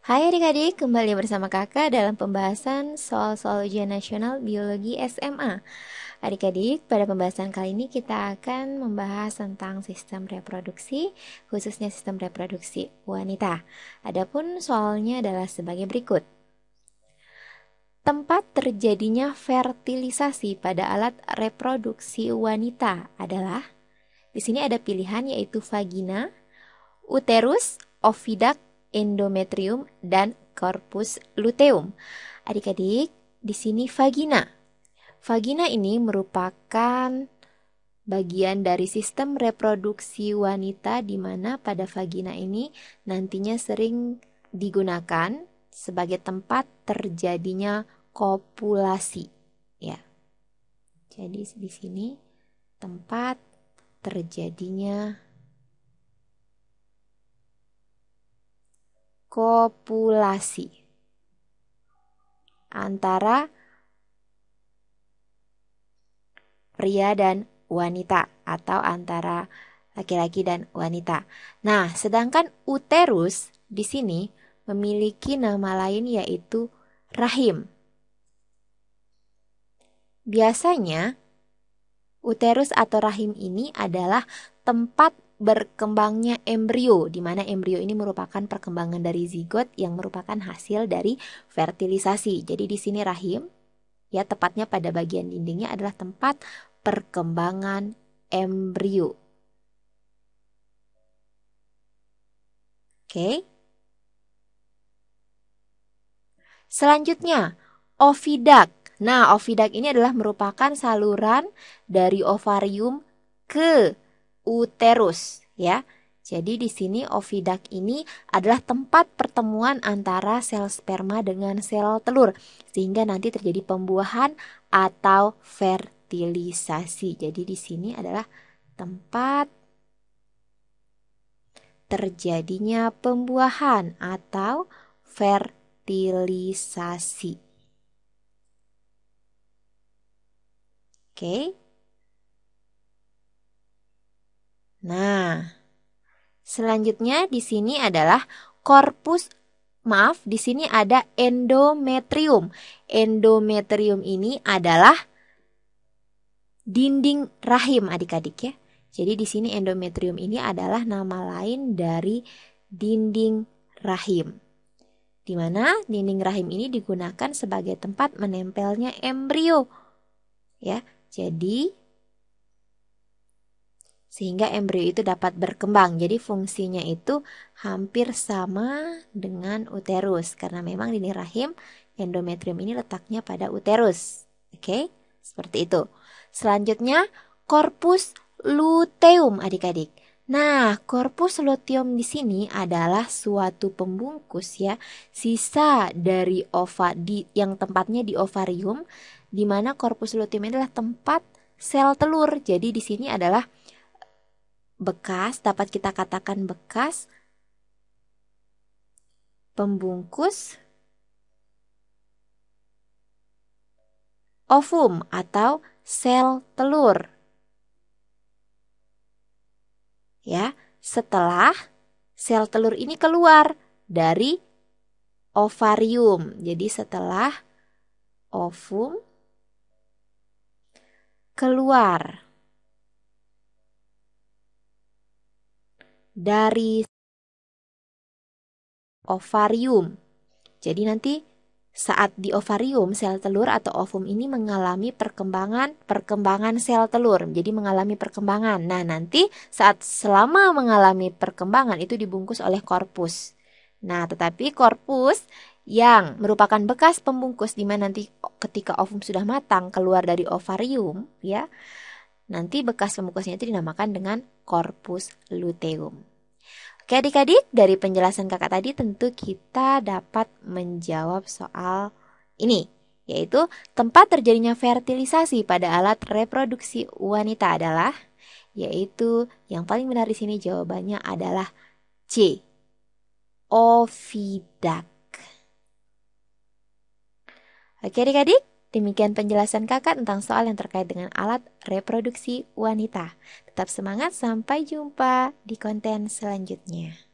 Hai adik-adik, kembali bersama kakak dalam pembahasan soal-soal ujian nasional biologi SMA Adik-adik, pada pembahasan kali ini kita akan membahas tentang sistem reproduksi, khususnya sistem reproduksi wanita Adapun soalnya adalah sebagai berikut Tempat terjadinya fertilisasi pada alat reproduksi wanita adalah Di sini ada pilihan yaitu vagina, uterus, ovidak, endometrium, dan corpus luteum. Adik-adik, di sini vagina. Vagina ini merupakan bagian dari sistem reproduksi wanita di mana pada vagina ini nantinya sering digunakan sebagai tempat terjadinya kopulasi ya. Jadi di sini tempat terjadinya kopulasi antara pria dan wanita atau antara laki-laki dan wanita. Nah, sedangkan uterus di sini memiliki nama lain yaitu rahim. Biasanya uterus atau rahim ini adalah tempat berkembangnya embrio di mana embrio ini merupakan perkembangan dari zigot yang merupakan hasil dari fertilisasi. Jadi di sini rahim ya tepatnya pada bagian dindingnya adalah tempat perkembangan embrio. Oke. Selanjutnya, ovidak. Nah, ovidak ini adalah merupakan saluran dari ovarium ke uterus ya. Jadi di sini ovidak ini adalah tempat pertemuan antara sel sperma dengan sel telur sehingga nanti terjadi pembuahan atau fertilisasi. Jadi di sini adalah tempat terjadinya pembuahan atau fertilisasi. Oke. Selanjutnya di sini adalah korpus maaf, di sini ada endometrium. Endometrium ini adalah dinding rahim adik-adik ya. Jadi di sini endometrium ini adalah nama lain dari dinding rahim. Di mana dinding rahim ini digunakan sebagai tempat menempelnya embrio. Ya, jadi sehingga embrio itu dapat berkembang. Jadi fungsinya itu hampir sama dengan uterus karena memang dinding rahim endometrium ini letaknya pada uterus. Oke, okay? seperti itu. Selanjutnya korpus luteum adik-adik. Nah, korpus luteum di sini adalah suatu pembungkus ya, sisa dari ova di yang tempatnya di ovarium di mana korpus luteum adalah tempat sel telur. Jadi di sini adalah bekas dapat kita katakan bekas pembungkus ovum atau sel telur. Ya, setelah sel telur ini keluar dari ovarium. Jadi setelah ovum keluar dari ovarium. Jadi nanti saat di ovarium sel telur atau ovum ini mengalami perkembangan perkembangan sel telur jadi mengalami perkembangan nah nanti saat selama mengalami perkembangan itu dibungkus oleh korpus nah tetapi korpus yang merupakan bekas pembungkus di mana nanti ketika ovum sudah matang keluar dari ovarium ya nanti bekas pembungkusnya itu dinamakan dengan korpus luteum Oke adik-adik, dari penjelasan kakak tadi tentu kita dapat menjawab soal ini, yaitu tempat terjadinya fertilisasi pada alat reproduksi wanita adalah, yaitu yang paling benar di sini jawabannya adalah C. Ovidak. Oke adik-adik, Demikian penjelasan kakak tentang soal yang terkait dengan alat reproduksi wanita. Tetap semangat, sampai jumpa di konten selanjutnya.